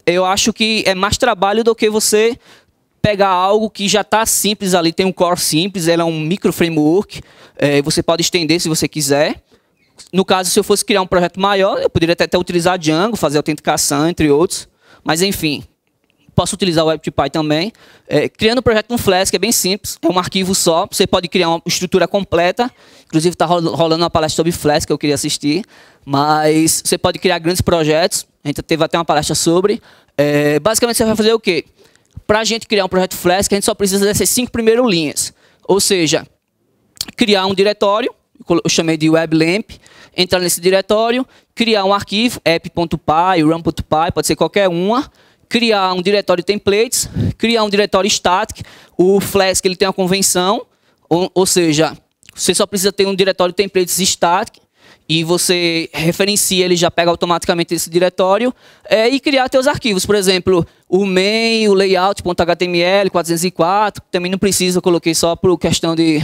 eu acho que é mais trabalho do que você pegar algo que já está simples ali, tem um core simples, ela é um micro framework, é, você pode estender se você quiser. No caso, se eu fosse criar um projeto maior, eu poderia até, até utilizar Django, fazer autenticação, entre outros. Mas, enfim, posso utilizar o Py também. É, criando um projeto no Flask é bem simples, é um arquivo só, você pode criar uma estrutura completa. Inclusive está rolando uma palestra sobre Flask que eu queria assistir, mas você pode criar grandes projetos. A gente teve até uma palestra sobre. É, basicamente você vai fazer o quê? Para a gente criar um projeto Flask, a gente só precisa dessas cinco primeiras linhas. Ou seja, criar um diretório, eu chamei de WebLamp, entrar nesse diretório, criar um arquivo, app.py, run.py, pode ser qualquer uma, criar um diretório templates, criar um diretório static. O Flask ele tem uma convenção, ou, ou seja, você só precisa ter um diretório templates static e você referencia, ele já pega automaticamente esse diretório é, e criar seus arquivos. Por exemplo, o main, o layout.html 404, também não precisa, eu coloquei só por questão de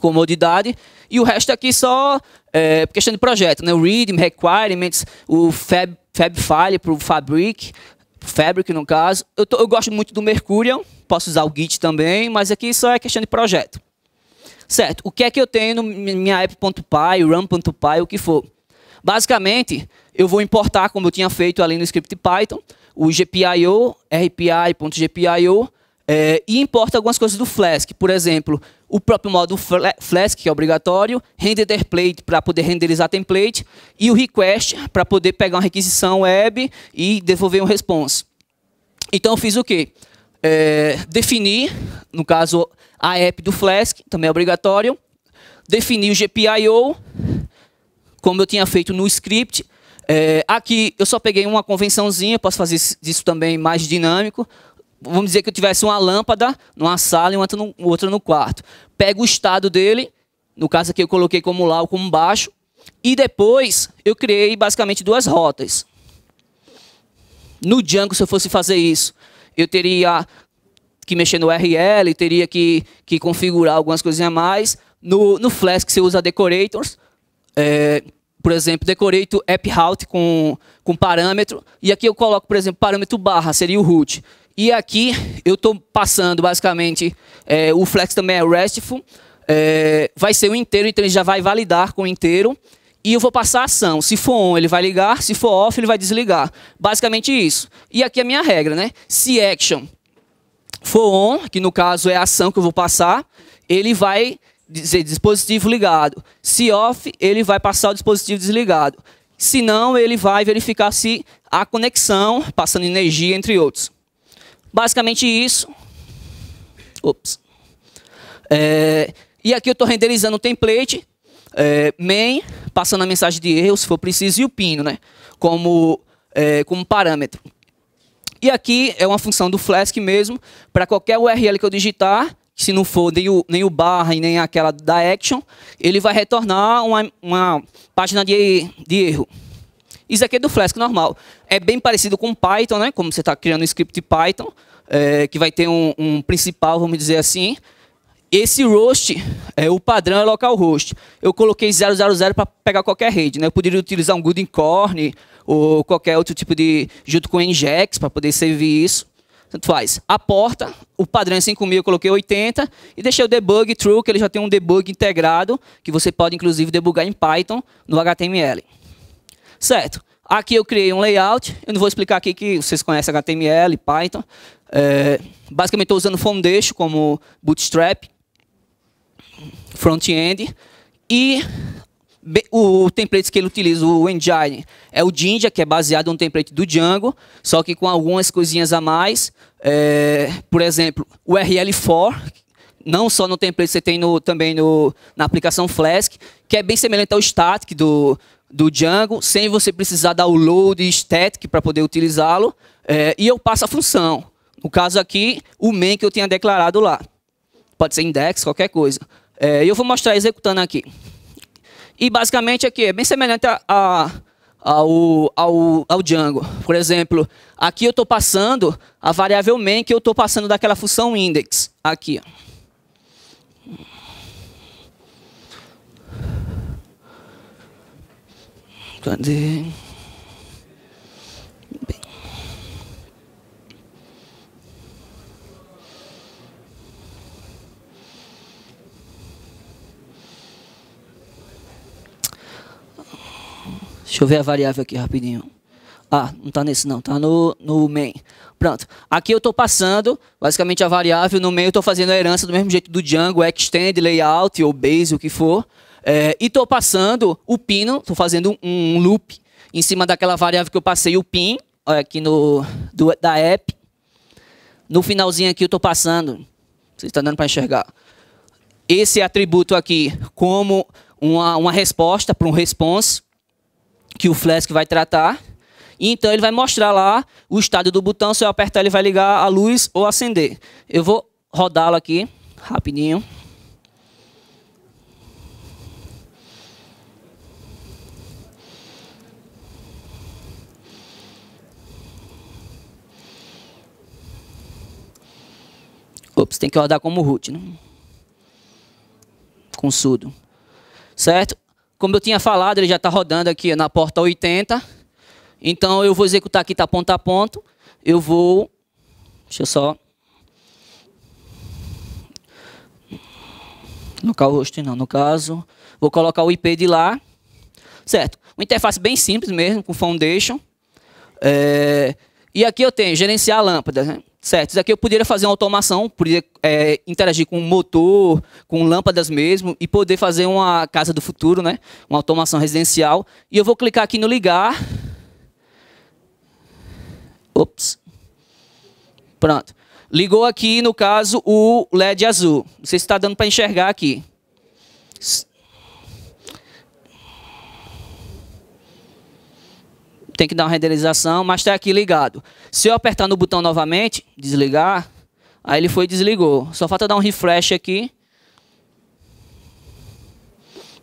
comodidade. E o resto aqui só é, questão de projeto, né? o readme, requirements, o fab, fab file para o Fabric, Fabric, no caso. Eu, tô, eu gosto muito do Mercurial, posso usar o Git também, mas aqui só é questão de projeto. Certo, o que é que eu tenho na minha app.py, run.py, o que for? Basicamente, eu vou importar, como eu tinha feito ali no script Python, o GPIO, rpi.gpio, é, e importa algumas coisas do Flask. Por exemplo, o próprio modo Flask, que é obrigatório, render template para poder renderizar template, e o request para poder pegar uma requisição web e devolver um response. Então eu fiz o quê? É, definir, no caso, a app do Flask, também é obrigatório, definir o GPIO, como eu tinha feito no script. É, aqui eu só peguei uma convençãozinha, posso fazer isso também mais dinâmico, vamos dizer que eu tivesse uma lâmpada numa sala e outra no, outra no quarto. Pego o estado dele, no caso aqui eu coloquei como lá ou como baixo, e depois eu criei basicamente duas rotas. No Django, se eu fosse fazer isso, eu teria que mexer no URL, teria que, que configurar algumas coisinhas a mais. No, no Flask, você usa decorators, é, por exemplo, decorator app route com, com parâmetro, e aqui eu coloco, por exemplo, parâmetro barra, seria o root. E aqui eu estou passando basicamente, é, o flex também é RESTful, é, vai ser o inteiro, então ele já vai validar com o inteiro. E eu vou passar a ação. Se for on, ele vai ligar. Se for off, ele vai desligar. Basicamente isso. E aqui é a minha regra, né? Se action for on, que no caso é a ação que eu vou passar, ele vai dizer dispositivo ligado. Se off, ele vai passar o dispositivo desligado. Se não, ele vai verificar se há conexão, passando energia, entre outros. Basicamente isso. Ops. É, e aqui eu estou renderizando o template, é, main, passando a mensagem de erro, se for preciso, e o pino, né? Como, é, como parâmetro. E aqui é uma função do Flask mesmo, para qualquer URL que eu digitar, se não for nem o, nem o barra e nem aquela da action, ele vai retornar uma, uma página de, de erro. Isso aqui é do Flask normal. É bem parecido com Python, né? como você está criando um script Python, é, que vai ter um, um, principal, vamos dizer assim. Esse host, é, o padrão é localhost. Eu coloquei 000 para pegar qualquer rede. Né? Eu poderia utilizar um Corn ou qualquer outro tipo de... junto com Nginx para poder servir isso tanto faz. A porta, o padrão é 5 mil, eu coloquei 80, e deixei o debug true, que ele já tem um debug integrado, que você pode, inclusive, debugar em Python no HTML. Certo. Aqui eu criei um layout. Eu não vou explicar aqui que vocês conhecem HTML, Python. É, basicamente estou usando Foundation como bootstrap, front-end. E o template que ele utiliza, o engine, é o Jinja, que é baseado no template do Django, só que com algumas coisinhas a mais. É, por exemplo, o URL 4 não só no template, você tem no, também no, na aplicação Flask, que é bem semelhante ao static do, do Django sem você precisar dar o load static para poder utilizá-lo. É, e eu passo a função. No caso aqui, o main que eu tinha declarado lá. Pode ser index, qualquer coisa. É, eu vou mostrar executando aqui. E basicamente aqui é bem semelhante a, a, ao, ao, ao Django. Por exemplo, aqui eu estou passando a variável main que eu estou passando daquela função index. Aqui, ó. Cadê? Deixa eu ver a variável aqui rapidinho. Ah, não está nesse não, está no, no main. Pronto. Aqui eu estou passando, basicamente a variável, no meio eu estou fazendo a herança do mesmo jeito do Django, extend, layout ou base, o que for. É, e estou passando o pino, estou fazendo um loop em cima daquela variável que eu passei o pin é, aqui no, do, da app. No finalzinho aqui eu estou passando, vocês está dando para enxergar, esse atributo aqui como uma, uma resposta para um response que o Flask vai tratar. então ele vai mostrar lá o estado do botão, se eu apertar ele vai ligar a luz ou acender. Eu vou rodá-lo aqui rapidinho. Ops, tem que rodar como root, né? Com sudo. Certo? Como eu tinha falado, ele já está rodando aqui na porta 80. Então eu vou executar aqui, está ponto a ponto. Eu vou... Deixa eu só... Localhost não, no caso. Vou colocar o IP de lá. Certo. Uma interface bem simples mesmo, com foundation. É... E aqui eu tenho gerenciar lâmpadas. Né? Certo, isso aqui eu poderia fazer uma automação, poderia é, interagir com motor, com lâmpadas mesmo, e poder fazer uma casa do futuro, né? uma automação residencial. E eu vou clicar aqui no ligar. Ops. Pronto. Ligou aqui, no caso, o LED azul. Não sei se está dando para enxergar aqui. tem que dar uma renderização, mas está aqui ligado. Se eu apertar no botão novamente, desligar, aí ele foi e desligou. Só falta dar um refresh aqui.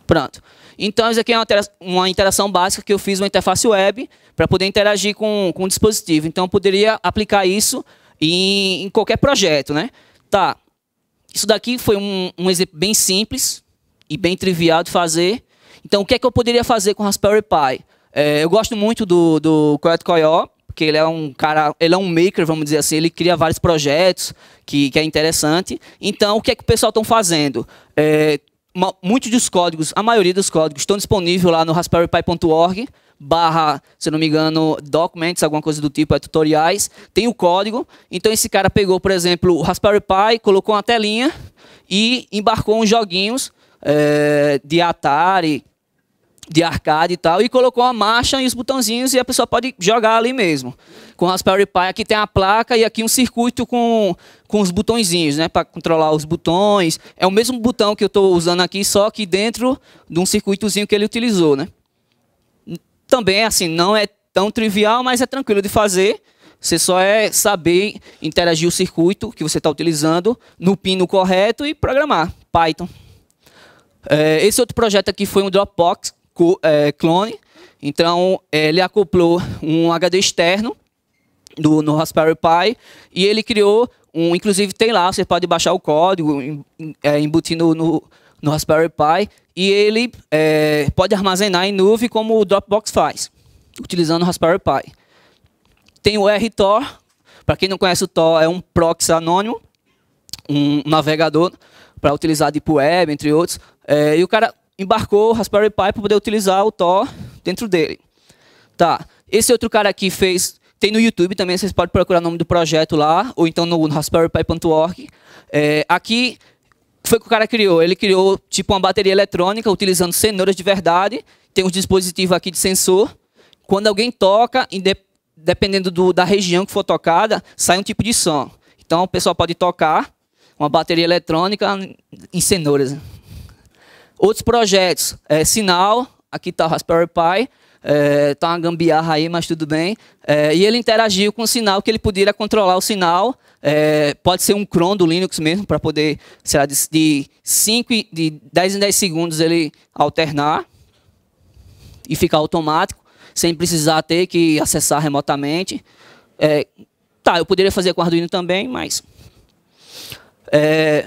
Pronto. Então, isso aqui é uma interação básica que eu fiz uma interface web para poder interagir com, com o dispositivo. Então, eu poderia aplicar isso em, em qualquer projeto. Né? Tá. Isso daqui foi um, um exemplo bem simples e bem trivial de fazer. Então, o que é que eu poderia fazer com Raspberry Pi? É, eu gosto muito do, do Coyote, porque ele é um cara, ele é um maker, vamos dizer assim, ele cria vários projetos que, que é interessante. Então, o que é que o pessoal estão fazendo? É, muitos dos códigos, a maioria dos códigos, estão disponíveis lá no raspberrypi.org barra, se não me engano, documents, alguma coisa do tipo, é tutoriais, tem o código. Então esse cara pegou, por exemplo, o Raspberry Pi, colocou uma telinha e embarcou uns joguinhos é, de Atari, de arcade e tal, e colocou a marcha e os botãozinhos e a pessoa pode jogar ali mesmo. Com Raspberry Pi aqui tem a placa e aqui um circuito com, com os botõezinhos, né, para controlar os botões. É o mesmo botão que eu estou usando aqui, só que dentro de um circuitozinho que ele utilizou, né. Também, assim, não é tão trivial, mas é tranquilo de fazer. Você só é saber interagir o circuito que você está utilizando no pino correto e programar Python. É, esse outro projeto aqui foi um Dropbox, é, clone. Então, ele acoplou um HD externo do, no Raspberry Pi e ele criou um, inclusive tem lá, você pode baixar o código, é, embutir no, no, no, Raspberry Pi, e ele é, pode armazenar em nuvem como o Dropbox faz, utilizando o Raspberry Pi. Tem o RTOR, para quem não conhece o Tor, é um proxy anônimo, um navegador para utilizar Deep tipo Web, entre outros. É, e o cara embarcou o Raspberry Pi para poder utilizar o Tor dentro dele. Tá. Esse outro cara aqui fez... Tem no YouTube também, vocês podem procurar o nome do projeto lá, ou então no raspberrypi.org. É, aqui foi o que o cara criou. Ele criou tipo uma bateria eletrônica utilizando cenouras de verdade. Tem um dispositivo aqui de sensor. Quando alguém toca, dependendo do, da região que for tocada, sai um tipo de som. Então o pessoal pode tocar uma bateria eletrônica em cenouras. Outros projetos, é, Sinal, aqui está o Raspberry Pi, está é, tá uma gambiarra aí, mas tudo bem. É, e ele interagiu com o sinal que ele poderia controlar o sinal. É, pode ser um cron do Linux mesmo, para poder, sei lá, de, de, cinco, de 10 em 10 segundos ele alternar e ficar automático, sem precisar ter que acessar remotamente. É, tá, eu poderia fazer com Arduino também, mas... É,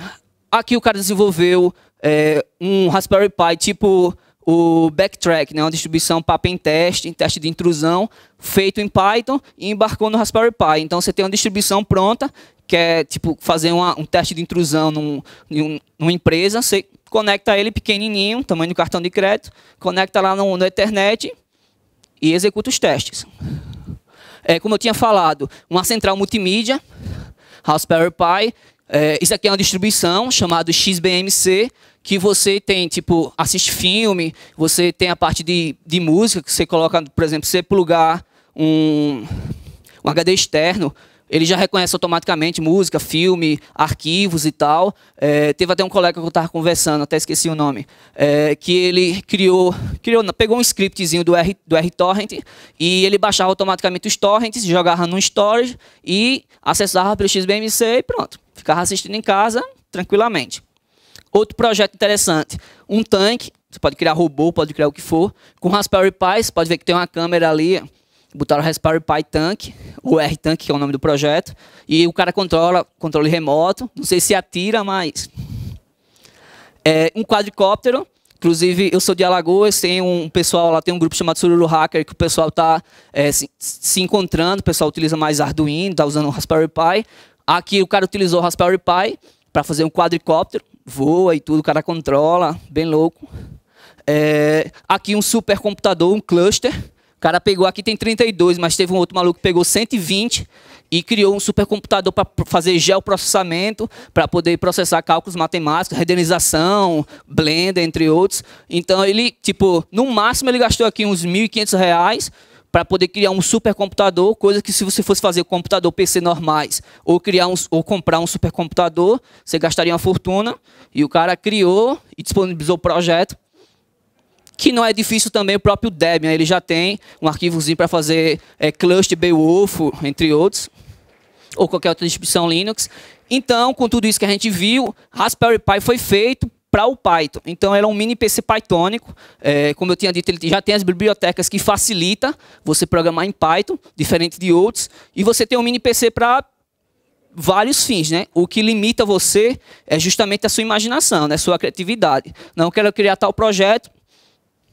aqui o cara desenvolveu é, um Raspberry Pi tipo o Backtrack, né, uma distribuição para pentest, em teste de intrusão, feito em Python e embarcou no Raspberry Pi. Então você tem uma distribuição pronta, que é tipo fazer uma, um teste de intrusão num, num, numa empresa, você conecta ele pequenininho, tamanho do cartão de crédito, conecta lá no, na internet e executa os testes. É, como eu tinha falado, uma central multimídia, Raspberry Pi, é, isso aqui é uma distribuição chamada XBMC, que você tem, tipo, assiste filme, você tem a parte de, de música, que você coloca, por exemplo, você plugar um, um HD externo ele já reconhece automaticamente música, filme, arquivos e tal. É, teve até um colega que eu estava conversando, até esqueci o nome, é, que ele criou, criou, pegou um scriptzinho do, R, do Torrent e ele baixava automaticamente os torrents, jogava no storage e acessava pelo XBMC e pronto. Ficava assistindo em casa tranquilamente. Outro projeto interessante, um tanque, você pode criar robô, pode criar o que for, com Raspberry Pi, você pode ver que tem uma câmera ali, botaram Raspberry Pi Tank, o R Tank, que é o nome do projeto, e o cara controla controle remoto, não sei se atira, mas é um quadricóptero. Inclusive, eu sou de Alagoas, tem um pessoal lá, tem um grupo chamado Sururu Hacker, que o pessoal está é, se, se, encontrando, o pessoal utiliza mais Arduino, está usando o Raspberry Pi. Aqui o cara utilizou o Raspberry Pi para fazer um quadricóptero, voa e tudo, o cara controla, bem louco. É, aqui um supercomputador, um cluster, o cara pegou, aqui tem 32, mas teve um outro maluco que pegou 120 e criou um supercomputador para fazer geoprocessamento, para poder processar cálculos matemáticos, renderização, Blender, entre outros. Então ele, tipo, no máximo ele gastou aqui uns 1.500 reais para poder criar um supercomputador, coisa que se você fosse fazer computador PC normais ou criar um, ou comprar um supercomputador, você gastaria uma fortuna. E o cara criou e disponibilizou o projeto que não é difícil também o próprio Debian, né? ele já tem um arquivozinho para fazer é, cluster Beowulf, entre outros, ou qualquer outra distribuição Linux. Então, com tudo isso que a gente viu, Raspberry Pi foi feito para o Python. Então, ele é um mini PC Pythonico. É, como eu tinha dito, ele já tem as bibliotecas que facilita você programar em Python, diferente de outros. E você tem um mini PC para vários fins, né? O que limita você é justamente a sua imaginação, né? Sua criatividade. Não quero criar tal projeto,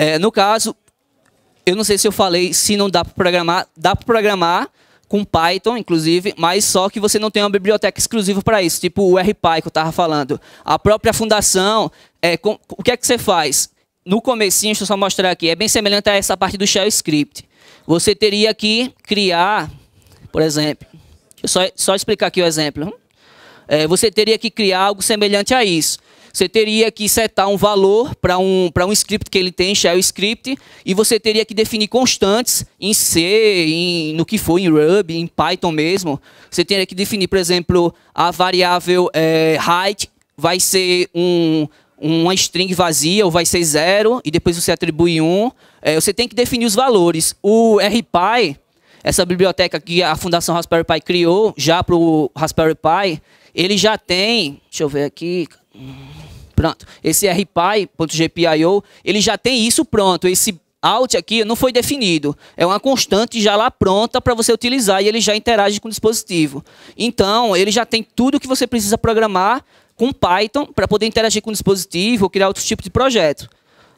É, no caso, eu não sei se eu falei, se não dá para programar, dá para programar com Python, inclusive, mas só que você não tem uma biblioteca exclusiva para isso, tipo o RPy que eu estava falando. A própria fundação, é, com, o que é que você faz? No comecinho, deixa eu só mostrar aqui, é bem semelhante a essa parte do shell script. Você teria que criar, por exemplo, deixa eu só, só explicar aqui o exemplo. É, você teria que criar algo semelhante a isso. Você teria que setar um valor para um, um script que ele tem, shell script, e você teria que definir constantes em C, em, no que for, em Ruby, em Python mesmo. Você teria que definir, por exemplo, a variável é, height vai ser um, uma string vazia, ou vai ser zero, e depois você atribui um. É, você tem que definir os valores. O RPy, essa biblioteca que a Fundação Raspberry Pi criou já para o Raspberry Pi, ele já tem, deixa eu ver aqui, pronto, esse rpy.gpio, ele já tem isso pronto, esse out aqui não foi definido. É uma constante já lá pronta para você utilizar e ele já interage com o dispositivo. Então, ele já tem tudo que você precisa programar com Python para poder interagir com o dispositivo ou criar outros tipos de projeto.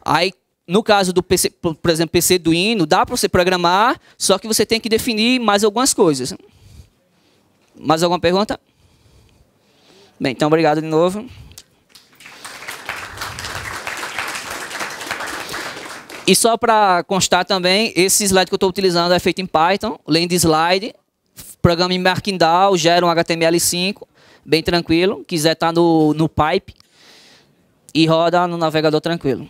Aí, no caso do PC, por exemplo, PC Duino, dá para você programar, só que você tem que definir mais algumas coisas. Mais alguma pergunta? Bem, então obrigado de novo. E só para constar também, esse slide que eu estou utilizando é feito em Python, lendo slide, programa em Markdown, gera um HTML5, bem tranquilo. Quiser estar tá no, no Pipe e roda no navegador tranquilo.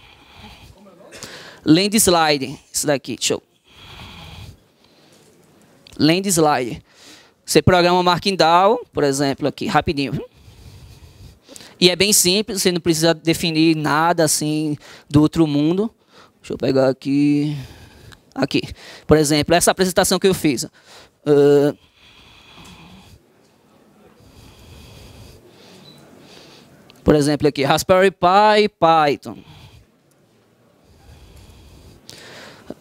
Lend Slide, isso daqui, show. Lend Slide. Você programa Markdown, por exemplo, aqui, rapidinho. E é bem simples, você não precisa definir nada assim do outro mundo. Deixa eu pegar aqui. Aqui. Por exemplo, essa apresentação que eu fiz. Uh... Por exemplo, aqui, Raspberry Pi Python.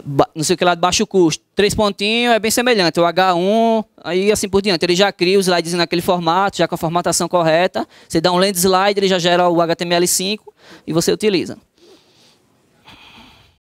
Ba não sei o que lá de baixo custo. Três pontinhos é bem semelhante, o H1, aí assim por diante. Ele já cria o slidezinho naquele formato, já com a formatação correta. Você dá um land slide, ele já gera o HTML5 e você utiliza.